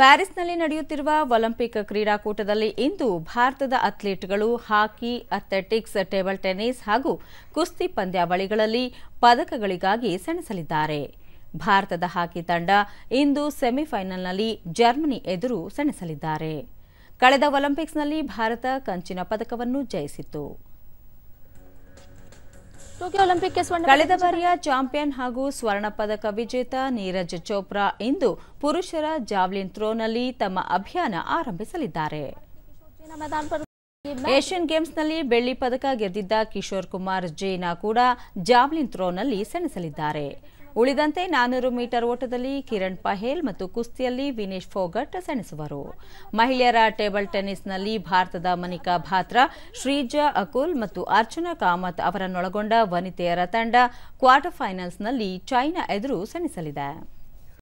ಪ್ಯಾರಿಸ್ನಲ್ಲಿ ನಡೆಯುತ್ತಿರುವ ಒಲಿಂಪಿಕ್ ಕ್ರೀಡಾಕೂಟದಲ್ಲಿ ಇಂದು ಭಾರತದ ಅಥ್ಲೀಟ್ಗಳು ಹಾಕಿ ಅಥ್ಲೆಟಿಕ್ಸ್ ಟೇಬಲ್ ಟೆನಿಸ್ ಹಾಗೂ ಕುಸ್ತಿ ಪಂದ್ಯಾವಳಿಗಳಲ್ಲಿ ಪದಕಗಳಿಗಾಗಿ ಸೆಣಸಲಿದ್ದಾರೆ ಭಾರತದ ಹಾಕಿ ತಂಡ ಇಂದು ಸೆಮಿಫೈನಲ್ನಲ್ಲಿ ಜರ್ಮನಿ ಎದುರು ಸೆಣಸಲಿದ್ದಾರೆ ಕಳೆದ ಒಲಿಂಪಿಕ್ಸ್ನಲ್ಲಿ ಭಾರತ ಕಂಚಿನ ಪದಕವನ್ನು ಜಯಿಸಿತು ಕಳೆದ ಬಾರಿಯ ಚಾಂಪಿಯನ್ ಹಾಗೂ ಸ್ವರ್ಣ ಪದಕ ವಿಜೇತ ನೀರಜ್ ಚೋಪ್ರಾ ಇಂದು ಪುರುಷರ ಜಾವ್ಲಿನ್ ಥ್ರೋನಲ್ಲಿ ತಮ್ಮ ಅಭಿಯಾನ ಆರಂಭಿಸಲಿದ್ದಾರೆ ಏಷ್ಯನ್ ಗೇಮ್ಸ್ನಲ್ಲಿ ಬೆಳ್ಳಿ ಪದಕ ಗೆದ್ದಿದ್ದ ಕಿಶೋರ್ ಕುಮಾರ್ ಜೈನಾ ಕೂಡ ಜಾವ್ಲಿನ್ ಥ್ರೋನಲ್ಲಿ ಸೆಣಸಲಿದ್ದಾರೆ ಉಳಿದಂತೆ ನಾನೂರು ಮೀಟರ್ ಓಟದಲ್ಲಿ ಕಿರಣ್ ಪಹೇಲ್ ಮತ್ತು ಕುಸ್ತಿಯಲ್ಲಿ ವಿನೇಶ್ ಫೋಗಟ್ ಸೆಣಸುವರು ಮಹಿಳೆಯರ ಟೇಬಲ್ ಟೆನಿಸ್ನಲ್ಲಿ ಭಾರತದ ಮನಿಕಾ ಭಾತ್ರಾ ಶ್ರೀಜಾ ಅಕುಲ್ ಮತ್ತು ಅರ್ಚನಾ ಕಾಮತ್ ಅವರನ್ನೊಳಗೊಂಡ ವನಿತೆಯರ ತಂಡ ಕ್ವಾರ್ಟರ್ ಫೈನಲ್ಸ್ನಲ್ಲಿ ಚೈನಾ ಎದುರು ಸೆಣಸಲಿದೆ